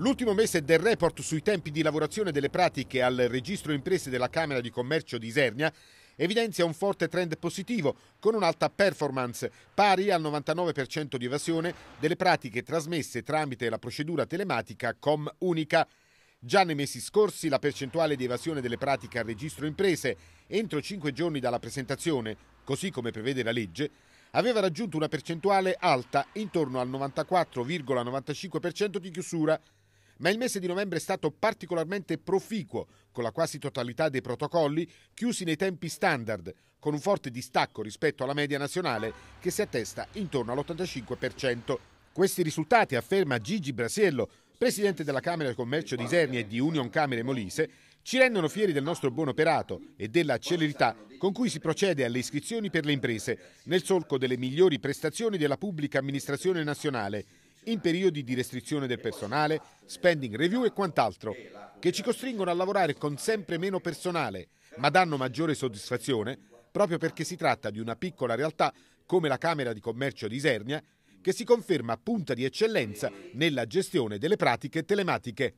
L'ultimo mese del report sui tempi di lavorazione delle pratiche al registro imprese della Camera di Commercio di Isernia evidenzia un forte trend positivo, con un'alta performance pari al 99% di evasione delle pratiche trasmesse tramite la procedura telematica Com Unica. Già nei mesi scorsi la percentuale di evasione delle pratiche al registro imprese entro 5 giorni dalla presentazione, così come prevede la legge, aveva raggiunto una percentuale alta intorno al 94,95% di chiusura ma il mese di novembre è stato particolarmente proficuo, con la quasi totalità dei protocolli chiusi nei tempi standard, con un forte distacco rispetto alla media nazionale che si attesta intorno all'85%. Questi risultati, afferma Gigi Brasiello, presidente della Camera di Commercio di Isernia e di Union Camere Molise, ci rendono fieri del nostro buon operato e della celerità con cui si procede alle iscrizioni per le imprese, nel solco delle migliori prestazioni della pubblica amministrazione nazionale in periodi di restrizione del personale, spending review e quant'altro, che ci costringono a lavorare con sempre meno personale, ma danno maggiore soddisfazione proprio perché si tratta di una piccola realtà come la Camera di Commercio di Isernia, che si conferma punta di eccellenza nella gestione delle pratiche telematiche.